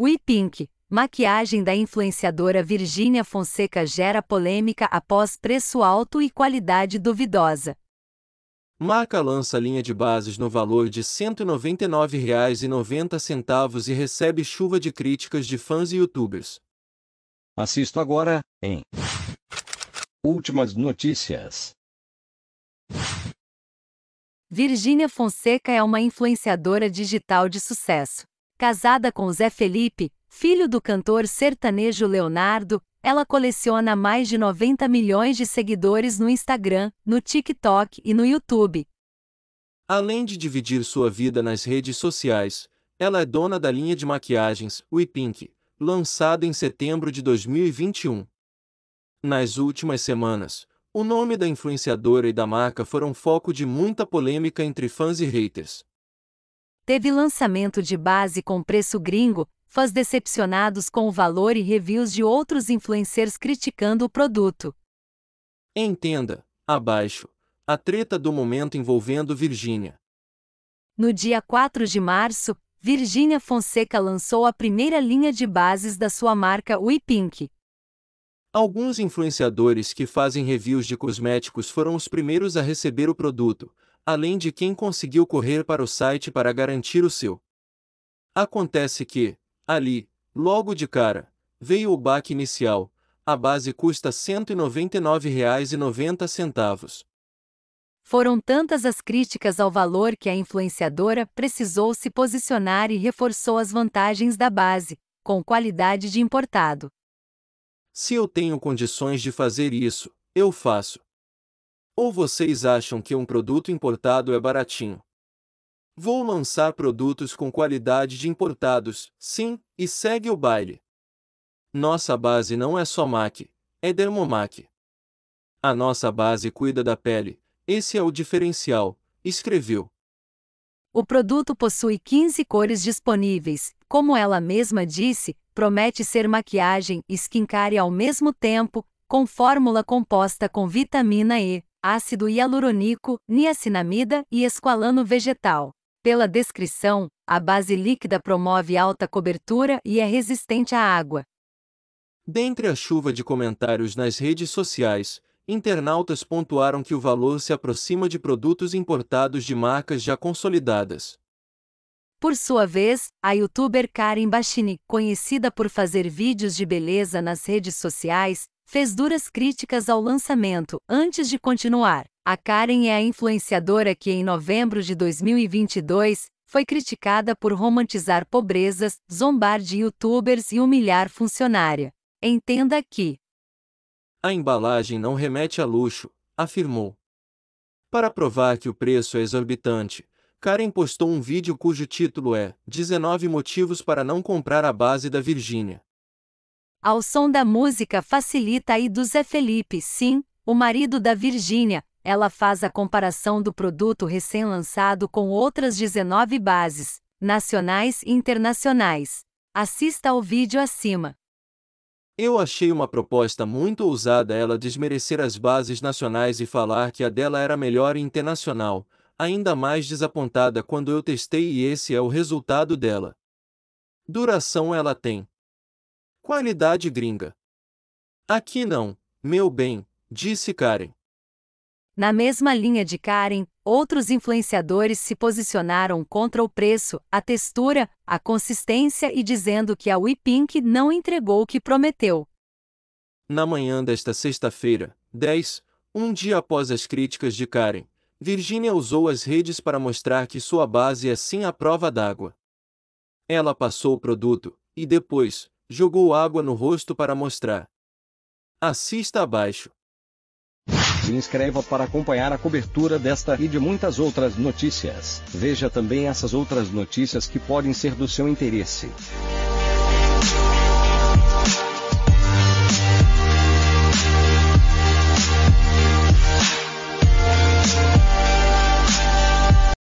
We Pink, maquiagem da influenciadora Virgínia Fonseca gera polêmica após preço alto e qualidade duvidosa. Marca lança linha de bases no valor de R$ 199,90 e recebe chuva de críticas de fãs e youtubers. Assisto agora, em Últimas notícias. Virgínia Fonseca é uma influenciadora digital de sucesso. Casada com Zé Felipe, filho do cantor sertanejo Leonardo, ela coleciona mais de 90 milhões de seguidores no Instagram, no TikTok e no YouTube. Além de dividir sua vida nas redes sociais, ela é dona da linha de maquiagens We Pink, lançada em setembro de 2021. Nas últimas semanas, o nome da influenciadora e da marca foram foco de muita polêmica entre fãs e haters. Teve lançamento de base com preço gringo, fãs decepcionados com o valor e reviews de outros influencers criticando o produto. Entenda, abaixo, a treta do momento envolvendo Virgínia. No dia 4 de março, Virgínia Fonseca lançou a primeira linha de bases da sua marca WePink. Alguns influenciadores que fazem reviews de cosméticos foram os primeiros a receber o produto, além de quem conseguiu correr para o site para garantir o seu. Acontece que, ali, logo de cara, veio o baque inicial, a base custa R$ 199,90. Foram tantas as críticas ao valor que a influenciadora precisou se posicionar e reforçou as vantagens da base, com qualidade de importado. Se eu tenho condições de fazer isso, eu faço. Ou vocês acham que um produto importado é baratinho? Vou lançar produtos com qualidade de importados, sim, e segue o baile. Nossa base não é só MAC, é Dermomac. A nossa base cuida da pele, esse é o diferencial, escreveu. O produto possui 15 cores disponíveis, como ela mesma disse, promete ser maquiagem e skincare ao mesmo tempo, com fórmula composta com vitamina E, ácido hialurônico, niacinamida e esqualano vegetal. Pela descrição, a base líquida promove alta cobertura e é resistente à água. Dentre a chuva de comentários nas redes sociais, internautas pontuaram que o valor se aproxima de produtos importados de marcas já consolidadas. Por sua vez, a youtuber Karen Bachini, conhecida por fazer vídeos de beleza nas redes sociais, fez duras críticas ao lançamento. Antes de continuar, a Karen é a influenciadora que, em novembro de 2022, foi criticada por romantizar pobrezas, zombar de youtubers e humilhar funcionária. Entenda que a embalagem não remete a luxo, afirmou. Para provar que o preço é exorbitante, Karen postou um vídeo cujo título é 19 motivos para não comprar a base da Virgínia. Ao som da música facilita e do Zé Felipe, sim, o marido da Virgínia, ela faz a comparação do produto recém-lançado com outras 19 bases, nacionais e internacionais. Assista ao vídeo acima. Eu achei uma proposta muito ousada ela desmerecer as bases nacionais e falar que a dela era melhor e internacional, ainda mais desapontada quando eu testei e esse é o resultado dela. Duração ela tem Qualidade gringa. Aqui não, meu bem, disse Karen. Na mesma linha de Karen, outros influenciadores se posicionaram contra o preço, a textura, a consistência e dizendo que a WePink não entregou o que prometeu. Na manhã desta sexta-feira, 10, um dia após as críticas de Karen, Virginia usou as redes para mostrar que sua base é sim a prova d'água. Ela passou o produto, e depois, jogou água no rosto para mostrar. Assista abaixo. Se inscreva para acompanhar a cobertura desta e de muitas outras notícias. Veja também essas outras notícias que podem ser do seu interesse.